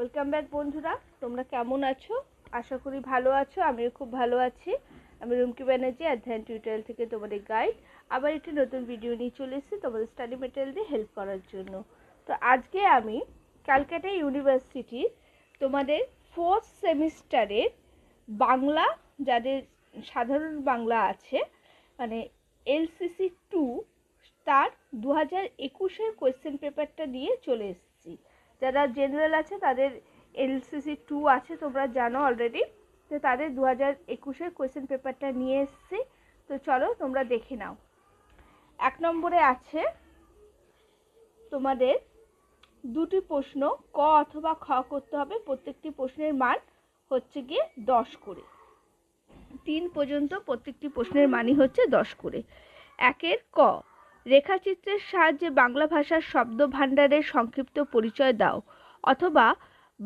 welcome back বন্ধুরা তোমরা কেমন আছো আশা করি ভালো আছো আমিও খুব ভালো আছি আমি রুমকি ব্যানার্জি অ্যাডভ্যান টিউটোরিয়াল থেকে তোমাদের গাইড আবার একটি নতুন ভিডিও নিয়ে চলে এসেছি তোমাদের স্টাডি মেটেরিয়াল দিয়ে হেল্প করার জন্য তো আজকে আমি ক্যালকাটা ইউনিভার্সিটির তোমাদের ফোর্থ সেমিস্টারের বাংলা যাদের সাধারণ বাংলা আছে মানে এলসিসি টু তার দু হাজার একুশের কোয়েশ্চেন পেপারটা নিয়ে চলে এসেছি যারা জেনারেল আছে তাদের এলসিসি টু আছে তোমরা জানো অলরেডি তো তাদের দু হাজার একুশের কোয়েশ্চেন পেপারটা নিয়ে এসছি তো চলো তোমরা দেখে নাও এক নম্বরে আছে তোমাদের দুটি প্রশ্ন ক অথবা খ করতে হবে প্রত্যেকটি প্রশ্নের মান হচ্ছে গিয়ে দশ করে তিন পর্যন্ত প্রত্যেকটি প্রশ্নের মানই হচ্ছে দশ করে একের ক রেখাচিত্রের সাহায্যে বাংলা ভাষার শব্দ ভাণ্ডারের সংক্ষিপ্ত পরিচয় দাও অথবা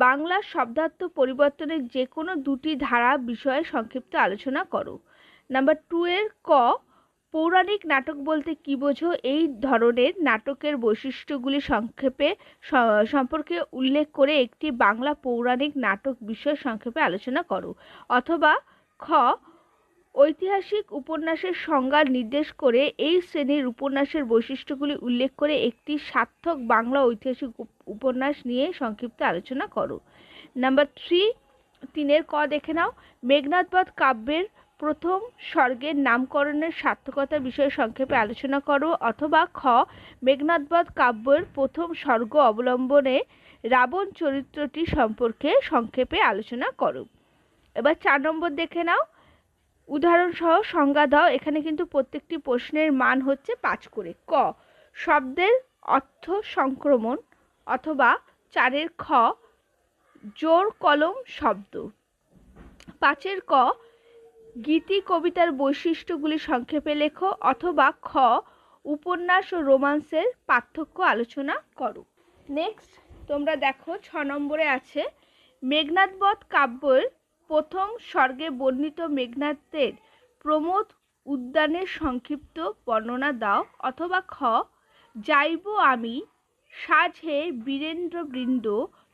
বাংলা শব্দার্থ পরিবর্তনের যে কোনো দুটি ধারা বিষয়ে সংক্ষিপ্ত আলোচনা করো নাম্বার টু এর ক পৌরাণিক নাটক বলতে কী বোঝো এই ধরনের নাটকের বৈশিষ্ট্যগুলি সংক্ষেপে সম্পর্কে উল্লেখ করে একটি বাংলা পৌরাণিক নাটক বিষয়ে সংক্ষেপে আলোচনা করো অথবা খ ঐতিহাসিক উপন্যাসের সংজ্ঞা নির্দেশ করে এই শ্রেণীর উপন্যাসের বৈশিষ্ট্যগুলি উল্লেখ করে একটি সার্থক বাংলা ঐতিহাসিক উপন্যাস নিয়ে সংক্ষিপ্ত আলোচনা করো নাম্বার থ্রি তিনের ক দেখে নাও মেঘনাথবধ কাব্যের প্রথম স্বর্গের নামকরণের সার্থকতা বিষয়ে সংক্ষেপে আলোচনা করো অথবা খ মেঘনাথবধ কাব্যের প্রথম স্বর্গ অবলম্বনে রাবণ চরিত্রটি সম্পর্কে সংক্ষেপে আলোচনা করো এবার চার নম্বর দেখে নাও উদাহরণসহ সংজ্ঞা দাও এখানে কিন্তু প্রত্যেকটি প্রশ্নের মান হচ্ছে পাঁচ করে ক শব্দের অর্থ সংক্রমণ অথবা চারের খ জোর কলম শব্দ পাঁচের ক গীতি কবিতার বৈশিষ্ট্যগুলি সংক্ষেপে লেখো অথবা খ উপন্যাস ও রোমান্সের পার্থক্য আলোচনা করো নেক্সট তোমরা দেখো ছ নম্বরে আছে মেঘনাদবধ কাব্যের প্রথম স্বর্গে বর্ণিত মেঘনাথের প্রমোদ উদ্যানের সংক্ষিপ্ত বর্ণনা দাও অথবা খ যাইব আমি বীরেন্দ্র বীরেন্দ্রবৃন্দ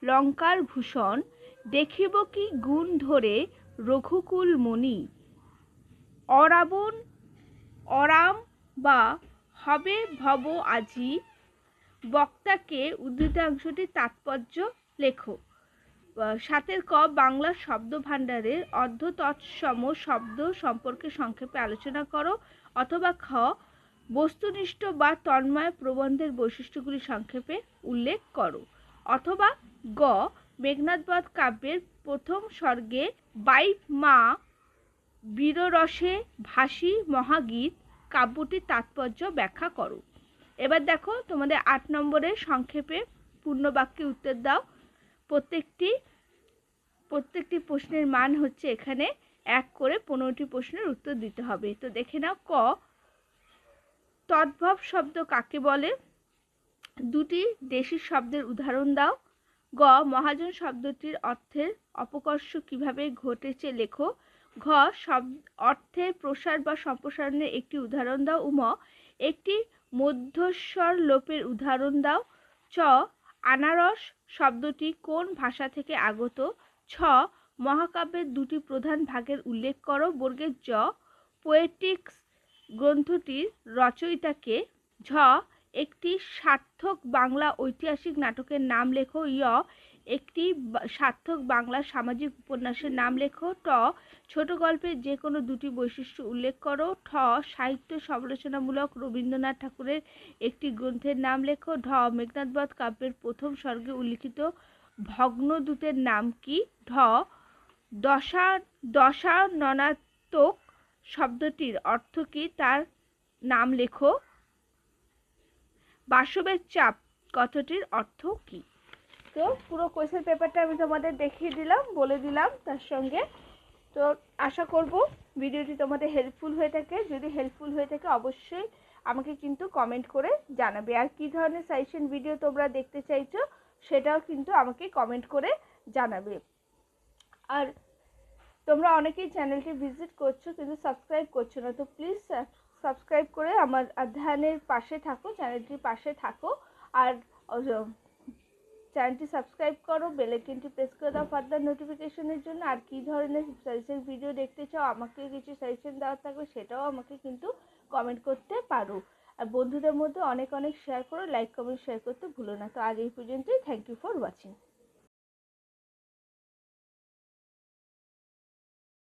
লঙ্কার ভূষণ দেখিব কি গুণ ধরে রঘুকুল মণি অরাবণ অরাম বা হবে ভব আজি বক্তাকে উদ্ধৃতাংশটি তাৎপর্য লেখো সাতের ক বাংলা শব্দ ভাণ্ডারের অর্ধতৎসম শব্দ সম্পর্কে সংক্ষেপে আলোচনা করো অথবা খ বস্তুনিষ্ঠ বা তন্ময় প্রবন্ধের বৈশিষ্ট্যগুলি সংক্ষেপে উল্লেখ করো অথবা গ মেঘনাথবধ কাব্যের প্রথম স্বর্গে বাইপ মা বীররসে ভাসি মহাগীত কাব্যটির তাৎপর্য ব্যাখ্যা করো এবার দেখো তোমাদের আট নম্বরের সংক্ষেপে পূর্ণবাক্যে উত্তর দাও প্রত্যেকটি প্রত্যেকটি প্রশ্নের মান হচ্ছে এখানে এক করে পনেরোটি প্রশ্নের উত্তর দিতে হবে তো দেখে নাও ক তদ্ভব শব্দ কাকে বলে দুটি দেশি শব্দের উদাহরণ দাও গ মহাজন শব্দটির অর্থের অপকর্ষ কিভাবে ঘটেছে লেখো ঘ শব্দ অর্থের প্রসার বা সম্প্রসারণের একটি উদাহরণ দাও উম একটি মধ্যস্বর লোপের উদাহরণ দাও চ আনারস শব্দটি কোন ভাষা থেকে আগত ছ মহাকাব্যের দুটি প্রধান ভাগের উল্লেখ করো বর্গের জ পোয়েটিক্স গ্রন্থটির রচয়িতাকে ঝ একটি সার্থক বাংলা ঐতিহাসিক নাটকের নাম লেখো য় একটি সার্থক বাংলা সামাজিক উপন্যাসের নাম লেখো ট ছোট গল্পের যে কোনো দুটি বৈশিষ্ট্য উল্লেখ করো ঠ সাহিত্য সমালোচনামূলক রবীন্দ্রনাথ ঠাকুরের একটি গ্রন্থের নাম লেখো ঢ মেঘনাথবধ কাব্যের প্রথম স্বর্গে উল্লিখিত ভগ্নদূতের নাম কি ঢ দশা দশা ননাত্মক শব্দটির অর্থ কি তার নাম লেখো বাসবের চাপ কথাটির অর্থ কি তো পুরো কোয়েশ্চেন পেপারটা আমি তোমাদের দেখিয়ে দিলাম বলে দিলাম তার সঙ্গে তো আশা করব ভিডিওটি তোমাদের হেল্পফুল হয়ে থাকে যদি হেল্পফুল হয়ে থাকে অবশ্যই আমাকে কিন্তু কমেন্ট করে জানাবে আর কী ধরনের সাজেশন ভিডিও তোমরা দেখতে চাইছো সেটাও কিন্তু আমাকে কমেন্ট করে জানাবে আর তোমরা অনেকেই চ্যানেলটি ভিজিট করছো কিন্তু সাবস্ক্রাইব করছো না তো প্লিজ সাবস্ক্রাইব করে আমার অধ্যয়নের পাশে থাকো চ্যানেলটির পাশে থাকো আর চ্যানেলটি সাবস্ক্রাইব করো বেলাইকনটি প্রেস করে দাও ফার্দার নোটিফিকেশনের জন্য আর কী ধরনের সাজেশন ভিডিও দেখতে চাও আমাকে কিছু সাজেশন দেওয়ার থাকবে সেটাও আমাকে কিন্তু কমেন্ট করতে পারো আর বন্ধুদের মধ্যে অনেক অনেক শেয়ার করো লাইক কমেন্ট শেয়ার করতে ভুলো না তো আজ এই পর্যন্তই থ্যাংক ইউ ফর ওয়াচিং